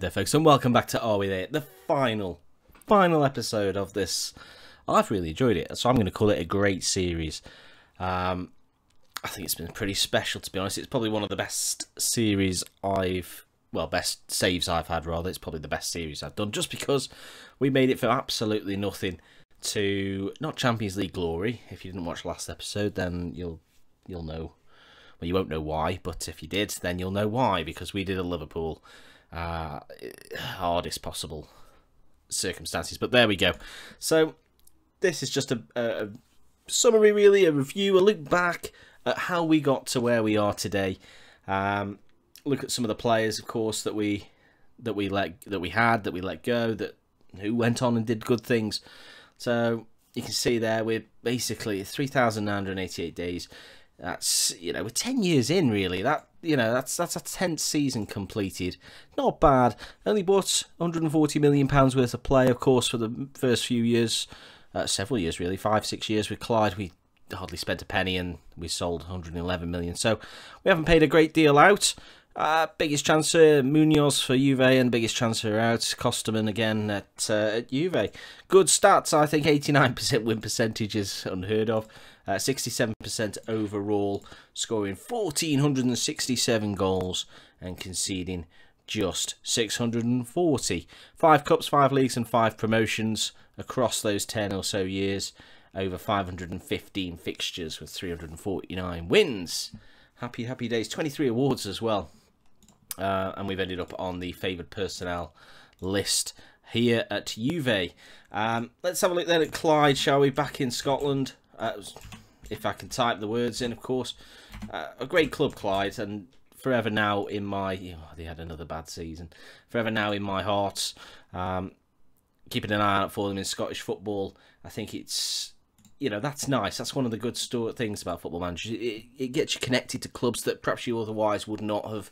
there, folks, and welcome back to Are We There? The final, final episode of this. I've really enjoyed it, so I'm going to call it a great series. Um, I think it's been pretty special, to be honest. It's probably one of the best series I've, well, best saves I've had, rather. It's probably the best series I've done, just because we made it for absolutely nothing to, not Champions League glory. If you didn't watch last episode, then you'll you'll know well, you won't know why, but if you did, then you'll know why, because we did a Liverpool uh, hardest possible circumstances. But there we go. So this is just a, a summary, really, a review, a look back at how we got to where we are today. Um, look at some of the players, of course, that we that we let that we had that we let go that who went on and did good things. So you can see there we're basically 3,988 days. That's you know we're 10 years in really. That you know, that's that's a tenth season completed. Not bad. Only bought 140 million pounds worth of play, of course, for the first few years, uh, several years really, five six years with Clyde. We hardly spent a penny, and we sold 111 million. So we haven't paid a great deal out. Uh, biggest transfer, Munoz for Juve, and biggest transfer out, Costerman again at, uh, at Juve. Good stats, I think 89% win percentage is unheard of. Uh, 67% overall, scoring 1,467 goals and conceding just 640. Five cups, five leagues, and five promotions across those 10 or so years. Over 515 fixtures with 349 wins. Happy, happy days. 23 awards as well uh, and we've ended up on the favoured personnel list here at Juve. Um, let's have a look then at Clyde, shall we? Back in Scotland, uh, if I can type the words in, of course. Uh, a great club, Clyde, and forever now in my... Oh, they had another bad season. Forever now in my heart. Um, keeping an eye out for them in Scottish football. I think it's... You know, that's nice. That's one of the good things about football managers. It, it gets you connected to clubs that perhaps you otherwise would not have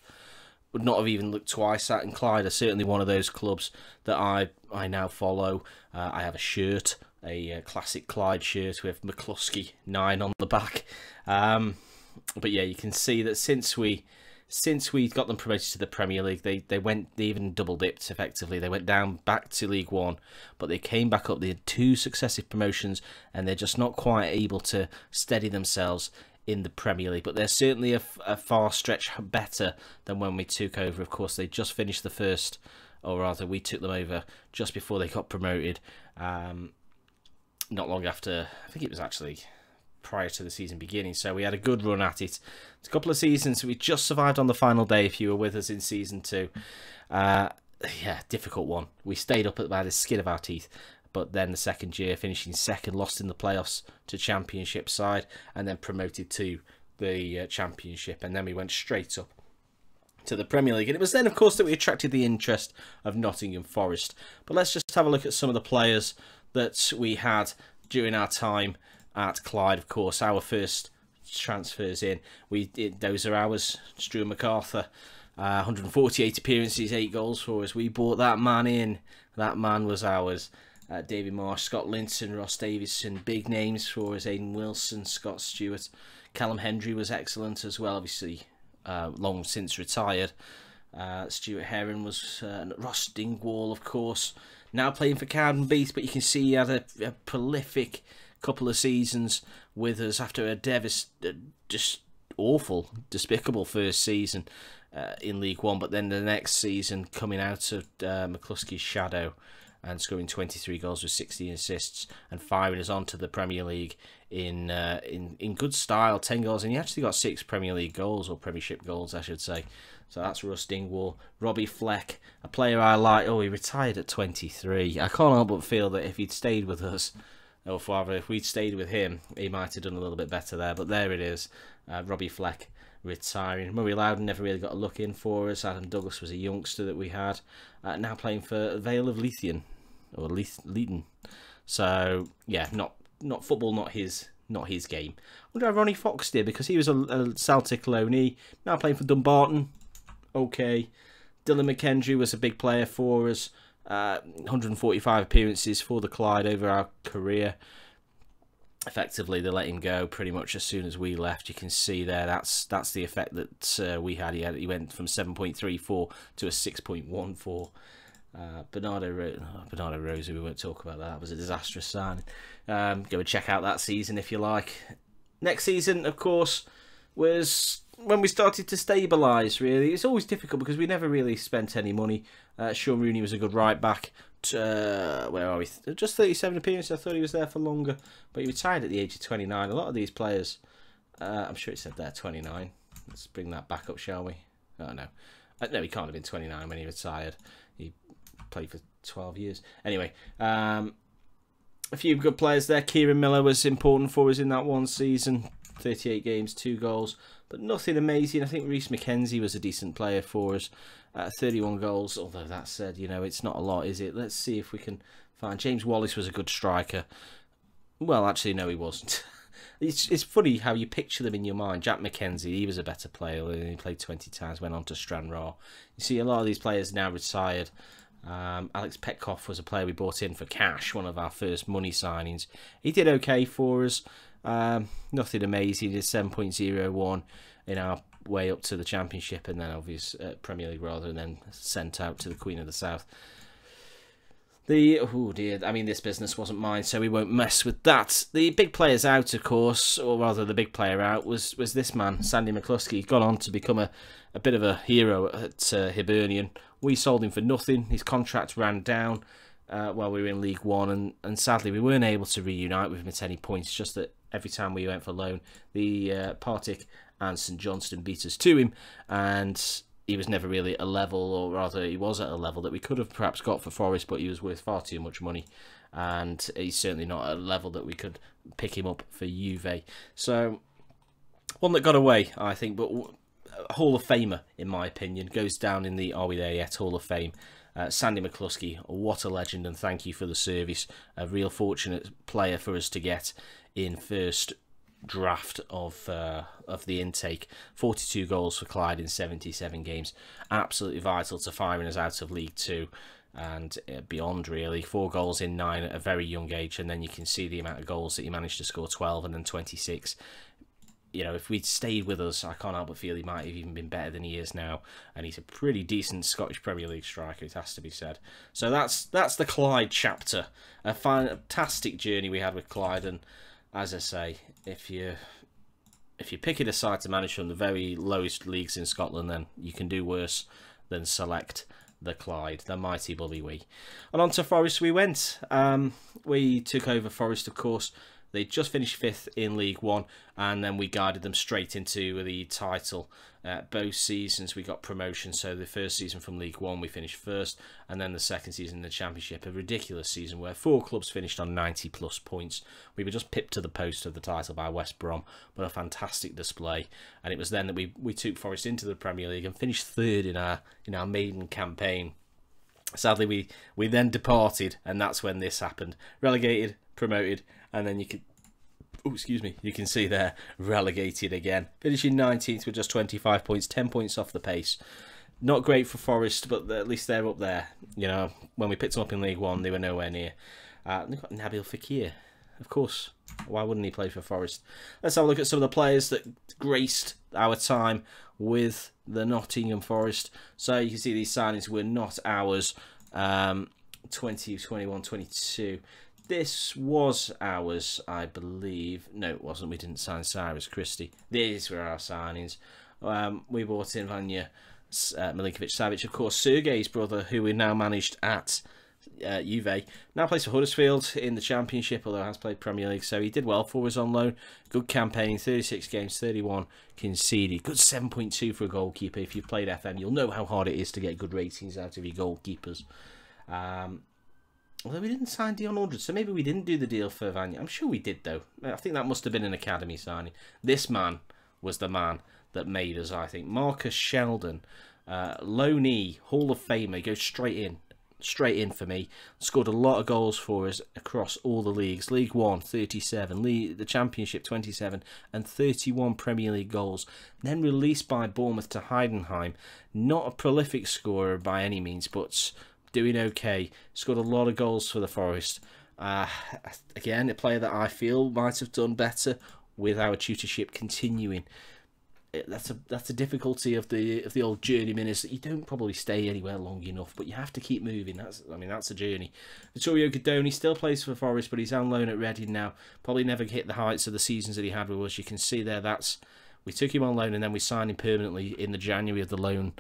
would not have even looked twice at. And Clyde are certainly one of those clubs that I I now follow. Uh, I have a shirt, a uh, classic Clyde shirt with McCluskey nine on the back. Um, but yeah, you can see that since we since we got them promoted to the Premier League, they they went they even double dipped effectively. They went down back to League One, but they came back up. They had two successive promotions, and they're just not quite able to steady themselves in the Premier League, but they're certainly a, a, far stretch better than when we took over. Of course, they just finished the first, or rather, we took them over just before they got promoted. Um, not long after, I think it was actually prior to the season beginning. So we had a good run at it. It's a couple of seasons. We just survived on the final day. If you were with us in season two, uh, yeah, difficult one. We stayed up by the skin of our teeth, but then the second year finishing second, lost in the playoffs to championship side, and then promoted to the uh, championship, and then we went straight up to the Premier League. And it was then, of course, that we attracted the interest of Nottingham Forest. But let's just have a look at some of the players that we had during our time at Clyde. Of course, our first transfers in, we did, those are ours. Stu MacArthur. Uh, 148 appearances, eight goals for us. We bought that man in. That man was ours uh, David Marsh, Scott Linton, Ross Davidson, big names for us, Aidan Wilson, Scott Stewart. Callum Hendry was excellent as well, obviously uh, long since retired. Uh, Stuart Heron was, uh, Ross Dingwall, of course, now playing for Cowden Beath, but you can see he had a, a prolific couple of seasons with us after a devis uh, just awful, despicable first season uh, in League One, but then the next season coming out of uh, McCluskey's shadow and scoring 23 goals with 16 assists and firing us on to the Premier League in uh, in in good style. 10 goals, and he actually got six Premier League goals or Premiership goals, I should say. So that's Russ Dingwall. Robbie Fleck, a player I like. Oh, he retired at 23. I can't help but feel that if he'd stayed with us, or rather, if we'd stayed with him, he might have done a little bit better there. But there it is, uh, Robbie Fleck retiring. Murray Loudon never really got a look in for us. Adam Douglas was a youngster that we had, uh, now playing for Vale of Leithian or Leeton. So yeah, not not football, not his not his game. I wonder how Ronnie Fox did because he was a, a Celtic loanee, now playing for Dumbarton. Okay, Dylan McKendry was a big player for us. Uh, 145 appearances for the Clyde over our career. Effectively, they let him go pretty much as soon as we left. You can see there that's that's the effect that uh, we had. He had he went from 7.34 to a 6.14. Uh, Bernardo, Ro- oh, Bernardo Rosa, we won't talk about that. It was a disastrous sign. Um, go and check out that season if you like. Next season, of course, was when we started to stabilise, really. It's always difficult because we never really spent any money. Uh, Sean Rooney was a good right back. To, uh, where are we? Just 37 appearances. I thought he was there for longer. But he retired at the age of 29. A lot of these players, uh, I'm sure it said there 29. Let's bring that back up, shall we? Oh, no. Uh, no, he can't have been 29 when he retired. He played for 12 years. Anyway, um, a few good players there. Kieran Miller was important for us in that one season. 38 games, two goals, but nothing amazing. I think Reese McKenzie was a decent player for us. Uh, 31 goals, although that said, you know, it's not a lot, is it? Let's see if we can find... James Wallace was a good striker. Well, actually, no, he wasn't. it's, it's funny how you picture them in your mind. Jack McKenzie, he was a better player. He played 20 times, went on to Stranraer. You see a lot of these players now retired um, Alex Petkoff was a player we bought in for cash, one of our first money signings. He did okay for us. Um, nothing amazing. He did 7.01 in our way up to the Championship and then obvious uh, Premier League rather, and then sent out to the Queen of the South. The oh dear, I mean this business wasn't mine, so we won't mess with that. The big players out, of course, or rather the big player out was was this man, Sandy McCluskey. Gone on to become a, a bit of a hero at uh, Hibernian. We sold him for nothing. His contract ran down uh, while we were in League One, and, and sadly we weren't able to reunite with him at any point. It's just that every time we went for loan, the uh, Partick and St Johnston beat us to him, and he was never really at a level, or rather, he was at a level that we could have perhaps got for Forest, but he was worth far too much money, and he's certainly not at a level that we could pick him up for Juve. So, one that got away, I think, but Hall of Famer, in my opinion. Goes down in the Are We There Yet Hall of Fame. Uh, Sandy McCluskey, what a legend, and thank you for the service. A real fortunate player for us to get in first draft of uh, of the intake. 42 goals for Clyde in 77 games. Absolutely vital to firing us out of League Two and uh, beyond really four goals in nine at a very young age and then you can see the amount of goals that he managed to score 12 and then 26 you know, if we'd stayed with us, I can't help but feel he might have even been better than he is now. And he's a pretty decent Scottish Premier League striker, it has to be said. So that's that's the Clyde chapter. A fantastic journey we had with Clyde, and as I say, if you if you're picking a side to manage from the very lowest leagues in Scotland, then you can do worse than select the Clyde, the mighty bully we. And on to Forest we went. Um, we took over Forest, of course they just finished fifth in League One, and then we guided them straight into the title. Uh, both seasons we got promotion, so the first season from League One we finished first, and then the second season in the Championship, a ridiculous season where four clubs finished on 90 plus points. We were just pipped to the post of the title by West Brom, but a fantastic display. And it was then that we, we took Forest into the Premier League and finished third in our in our maiden campaign. Sadly, we, we then departed, and that's when this happened. Relegated, promoted, and then you can oh, excuse me, you can see they're relegated again. Finishing 19th with just 25 points, 10 points off the pace. Not great for Forest, but at least they're up there. You know, when we picked them up in League One, they were nowhere near. Uh, they've got Nabil Fakir, of course. Why wouldn't he play for Forest? Let's have a look at some of the players that graced our time with the Nottingham Forest. So you can see these signings were not ours. Um, 20, 21, 22. This was ours, I believe. No, it wasn't. We didn't sign Cyrus Christie. These were our signings. Um, we bought in Vanya uh, Milinkovic Savic. Of course, Sergei's brother, who we now managed at uh, Juve. Now plays for Huddersfield in the Championship, although has played Premier League, so he did well for us on loan. Good campaign, 36 games, 31 conceded. Good 7.2 for a goalkeeper. If you've played FM, you'll know how hard it is to get good ratings out of your goalkeepers. Um, Although we didn't sign Dion Aldridge, so maybe we didn't do the deal for Vanya. I'm sure we did, though. I think that must have been an academy signing. This man was the man that made us, I think. Marcus Sheldon, uh, low knee, Hall of Famer, goes straight in. Straight in for me. Scored a lot of goals for us across all the leagues. League 1, 37. League, the Championship, 27. And 31 Premier League goals. Then released by Bournemouth to Heidenheim. Not a prolific scorer by any means, but doing okay. Scored a lot of goals for the Forest. Uh, again, a player that I feel might have done better with our tutorship continuing. Eh, that's a that's a difficulty of the of the old journeyman is that you don't probably stay anywhere long enough, but you have to keep moving. That's I mean that's a journey. Vittorio Godoni still plays for Forest, but he's on loan at Reading now. Probably never hit the heights of the seasons that he had with us. You can see there that's we took him on loan and then we signed him permanently in the January of the loan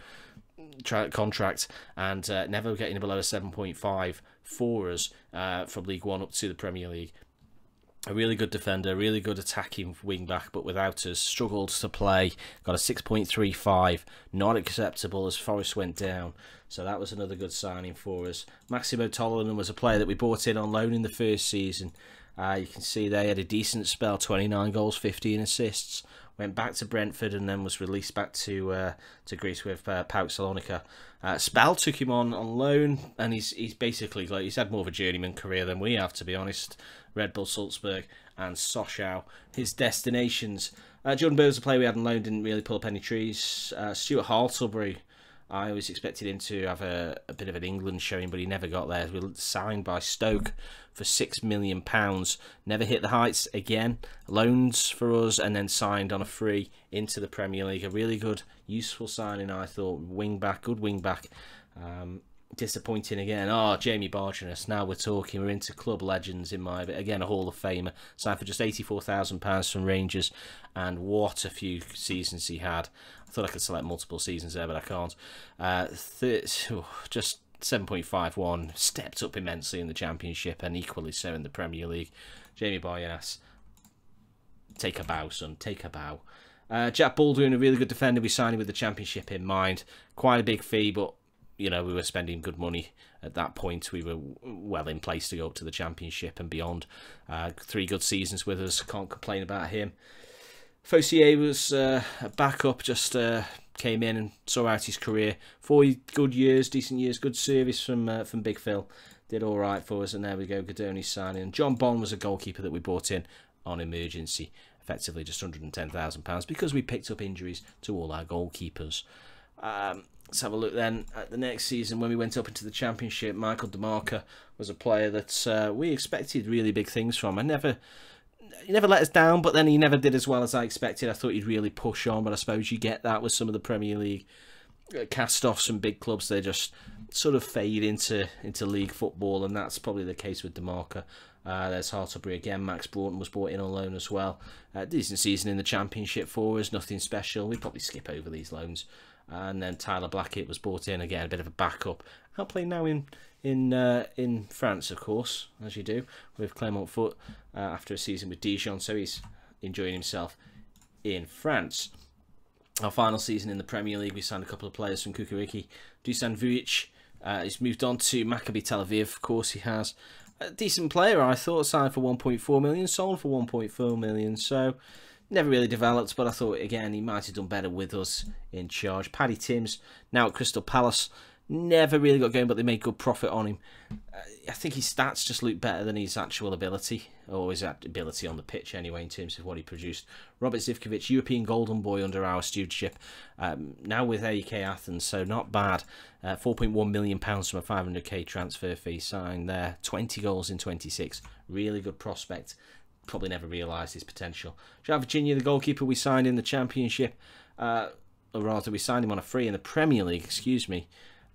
tra- contract and uh, never getting below a 7.5 for us uh, from League One up to the Premier League. A really good defender, really good attacking wing back, but without us, struggled to play. Got a 6.35, not acceptable as Forest went down. So that was another good signing for us. Maximo Tolonen was a player that we bought in on loan in the first season. Uh, you can see they had a decent spell, 29 goals, 15 assists went back to Brentford and then was released back to uh, to Greece with uh, PAOK Salonika. Uh, Spal took him on on loan, and he's he's basically like he's had more of a journeyman career than we have, to be honest. Red Bull Salzburg and Sochaux, his destinations. Uh, Jordan Burr was a player we had on loan, didn't really pull up any trees. Uh, Stuart Hartlebury I always expected him to have a, a bit of an England showing, but he never got there. We signed by Stoke for six million pounds. Never hit the heights again. Loans for us, and then signed on a free into the Premier League. A really good, useful signing, I thought. Wing back, good wing back. Um, disappointing again. Oh, Jamie Bargenas. Now we're talking. We're into club legends in my again a Hall of Famer. Signed for just eighty four thousand pounds from Rangers, and what a few seasons he had. I thought I could select multiple seasons there, but I can't. Uh, oh, just. 7.51 stepped up immensely in the championship and equally so in the Premier League. Jamie Boyas, take a bow, son. Take a bow. Uh, Jack Baldwin, a really good defender, we signed him with the championship in mind. Quite a big fee, but you know, we were spending good money at that point. We were well in place to go up to the championship and beyond. Uh, three good seasons with us. Can't complain about him. Fossier was uh, a backup, just uh, came in and saw out his career. Four good years, decent years, good service from uh, from Big Phil. Did all right for us, and there we go. Godoni signing. John Bond was a goalkeeper that we brought in on emergency, effectively just £110,000 because we picked up injuries to all our goalkeepers. Um, let's have a look then at the next season when we went up into the championship. Michael Demarca was a player that uh, we expected really big things from. I never. He never let us down, but then he never did as well as I expected. I thought he'd really push on, but I suppose you get that with some of the Premier League uh, cast-offs some big clubs. They just sort of fade into into league football, and that's probably the case with Demarca. Uh, there's Hartlebury again. Max Broughton was brought in on loan as well. Uh, decent season in the Championship for us. Nothing special. We probably skip over these loans and then Tyler Blackett was brought in again, a bit of a backup. playing now in in uh, in France, of course, as you do with Clermont Foot uh, after a season with Dijon, so he's enjoying himself in France. Our final season in the Premier League, we signed a couple of players from Kukuriki. Dusan Vujic, uh, moved on to Maccabi Tel Aviv, of course he has. A decent player, I thought, signed for 1.4 million, sold for 1.4 million, so never really developed, but I thought again he might have done better with us in charge. Paddy Timms now at Crystal Palace never really got going, but they made good profit on him. Uh, I think his stats just look better than his actual ability, or his ability on the pitch anyway, in terms of what he produced. Robert Zivkovic, European Golden Boy under our stewardship, um, now with AEK Athens, so not bad. Uh, £4.1 million from a 500k transfer fee signed there. 20 goals in 26. Really good prospect probably never realised his potential. Jao Virginia, the goalkeeper we signed in the Championship, uh, or rather, we signed him on a free in the Premier League. Excuse me.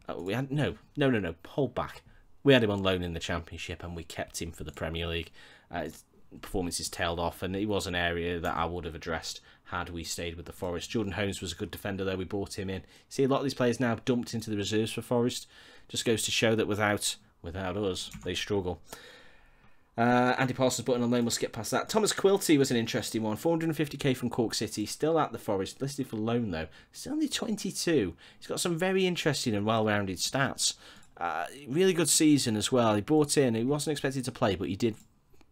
Uh, we had no, no, no, no. Hold back. We had him on loan in the Championship, and we kept him for the Premier League. Uh, his performances tailed off, and it was an area that I would have addressed had we stayed with the Forest. Jordan Holmes was a good defender, though. We bought him in. See, a lot of these players now dumped into the reserves for Forest. Just goes to show that without without us, they struggle. Uh, Andy Parsons button on loan will skip past that. Thomas Quilty was an interesting one. 450k from Cork City, still at the Forest, listed for loan though. Still only 22. He's got some very interesting and well-rounded stats. Uh, really good season as well. He brought in. He wasn't expected to play, but he did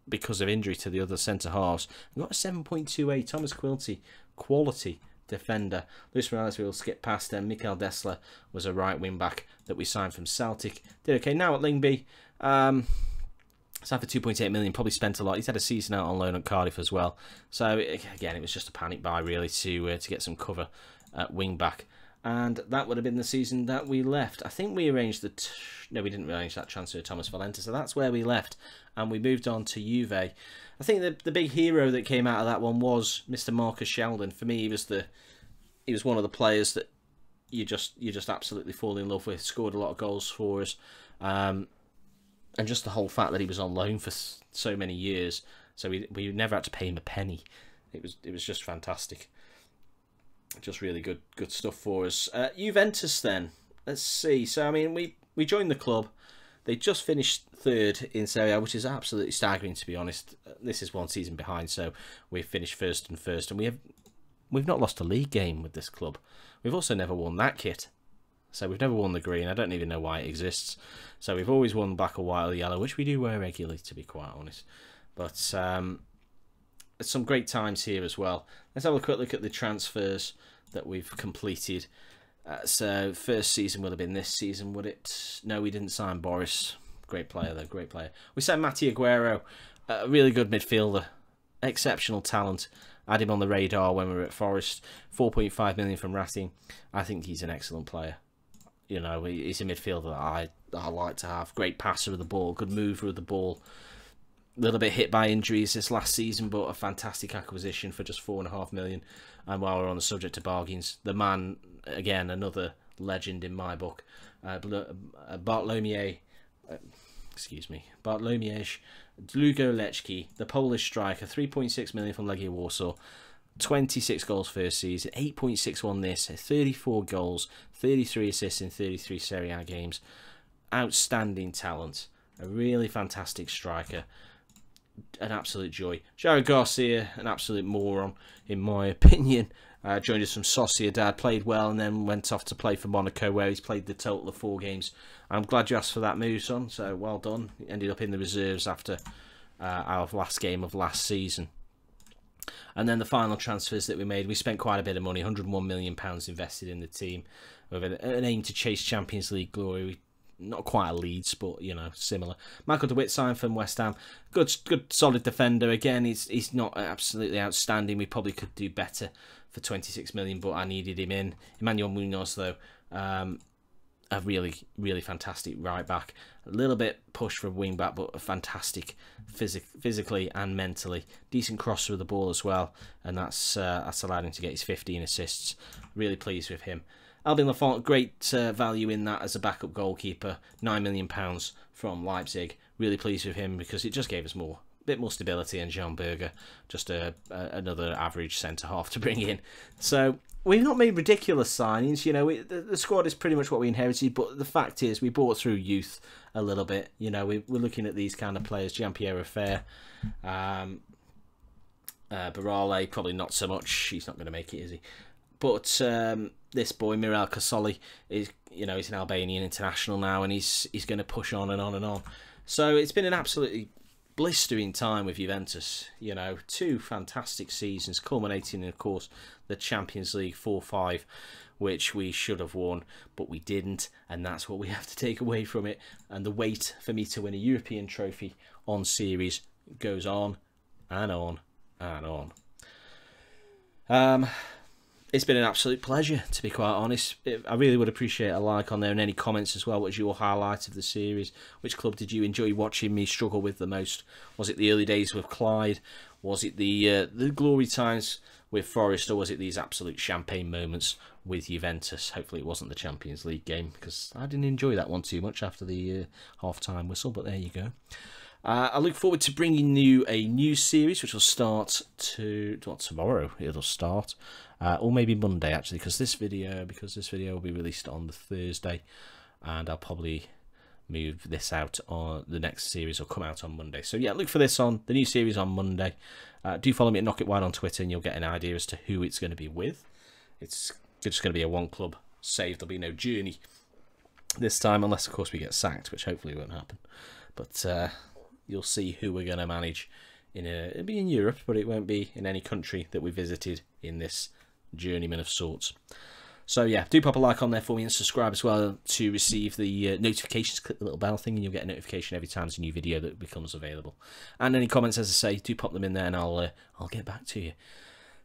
because of injury to the other centre halves. Got a 7.28. Thomas Quilty, quality defender. Luis Morales we will skip past and Mikael Dessler was a right wing back that we signed from Celtic. Did okay now at Lingby. Um, signed for 2.8 million, probably spent a lot. He's had a season out on loan at Cardiff as well. So again, it was just a panic buy really to uh, to get some cover at wing back. And that would have been the season that we left. I think we arranged the no, we didn't arrange that transfer to Thomas Valenta. So that's where we left, and we moved on to Juve. I think the the big hero that came out of that one was Mr. Marcus Sheldon. For me, he was the he was one of the players that you just you just absolutely fall in love with. Scored a lot of goals for us. Um, and just the whole fact that he was on loan for so many years, so we we never had to pay him a penny. It was it was just fantastic. Just really good good stuff for us. Uh, Juventus then. Let's see. So I mean we we joined the club. They just finished third in Serie A, which is absolutely staggering to be honest. Uh, this is one season behind, so we finished first and first, and we have we've not lost a league game with this club. We've also never won that kit. So we've never worn the green. I don't even know why it exists. So we've always worn black or white or yellow, which we do wear regularly, to be quite honest. But um, some great times here as well. Let's have a quick look at the transfers that we've completed. Uh, so first season would have been this season, would it? No, we didn't sign Boris. Great player though, great player. We signed Matty Aguero, a really good midfielder, exceptional talent. I had him on the radar when we were at Forest. 4.5 million from Racing. I think he's an excellent player. You know, he's a midfielder that I I like to have. Great passer of the ball, good mover of the ball. A little bit hit by injuries this last season, but a fantastic acquisition for just four and a half million. And while we're on the subject of bargains, the man again, another legend in my book, uh, uh Bartlomier. Uh, excuse me, Bartlomiej, Lugo Lechki, the Polish striker, 3.6 million from Legia Warsaw. 26 goals first season, 8.61 this, 34 goals, 33 assists in 33 Serie A games. Outstanding talent. A really fantastic striker. An absolute joy. Jared Garcia, an absolute moron, in my opinion. Uh, joined us from Sociedad, played well, and then went off to play for Monaco, where he's played the total of four games. I'm glad you asked for that move, son. So well done. Ended up in the reserves after uh, our last game of last season. And then the final transfers that we made, we spent quite a bit of money, 101 million pounds invested in the team, with an, aim to chase Champions League glory. We, not quite a lead, but you know, similar. Michael DeWitt signed from West Ham. Good, good, solid defender. Again, he's he's not absolutely outstanding. We probably could do better for 26 million, but I needed him in. Emmanuel Munoz, though, um, a really, really fantastic right back. A little bit push from wing back, but fantastic physically and mentally. Decent crosser of the ball as well, and that's uh, that's allowed him to get his 15 assists. Really pleased with him. Albion Lafont, great uh, value in that as a backup goalkeeper. £9 million from Leipzig. Really pleased with him because it just gave us more bit more stability and Jean Berger, just a, a another average centre half to bring in. So we've not made ridiculous signings. You know, we, the, the, squad is pretty much what we inherited, but the fact is we bought through youth a little bit. You know, we, are looking at these kind of players, Giampiero Fair, um, uh, Barale, probably not so much. He's not going to make it, is he? But um, this boy Mirel Casoli is, you know, he's an Albanian international now, and he's he's going to push on and on and on. So it's been an absolutely blistering time with Juventus. You know, two fantastic seasons, culminating in, of course, the Champions League 4-5, which we should have won, but we didn't. And that's what we have to take away from it. And the wait for me to win a European trophy on series goes on and on and on. Um, it's been an absolute pleasure, to be quite honest. I really would appreciate a like on there and any comments as well. What was your highlight of the series? Which club did you enjoy watching me struggle with the most? Was it the early days with Clyde? Was it the uh, the glory times with Forest, or was it these absolute champagne moments with Juventus? Hopefully, it wasn't the Champions League game because I didn't enjoy that one too much after the uh, half time whistle. But there you go. Uh, I look forward to bringing you a new series, which will start to well, tomorrow. It'll start uh, or maybe Monday actually because this video because this video will be released on the Thursday and I'll probably move this out on the next series will come out on Monday. So yeah, look for this on the new series on Monday. Uh, do follow me at Knock It Wide on Twitter and you'll get an idea as to who it's going to be with. It's just going to be a one club save. There'll be no journey this time unless of course we get sacked, which hopefully won't happen. But uh, you'll see who we're going to manage. In a, uh, it'll be in Europe, but it won't be in any country that we visited in this journeyman of sorts. So yeah, do pop a like on there for me and subscribe as well to receive the uh, notifications. Click the little bell thing and you'll get a notification every time there's a new video that becomes available. And any comments, as I say, do pop them in there and I'll uh, I'll get back to you.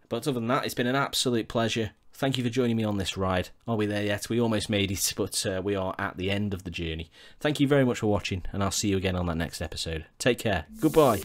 But other than that, it's been an absolute pleasure. Thank you for joining me on this ride. Are we there yet? We almost made it, but uh, we are at the end of the journey. Thank you very much for watching, and I'll see you again on that next episode. Take care. Goodbye.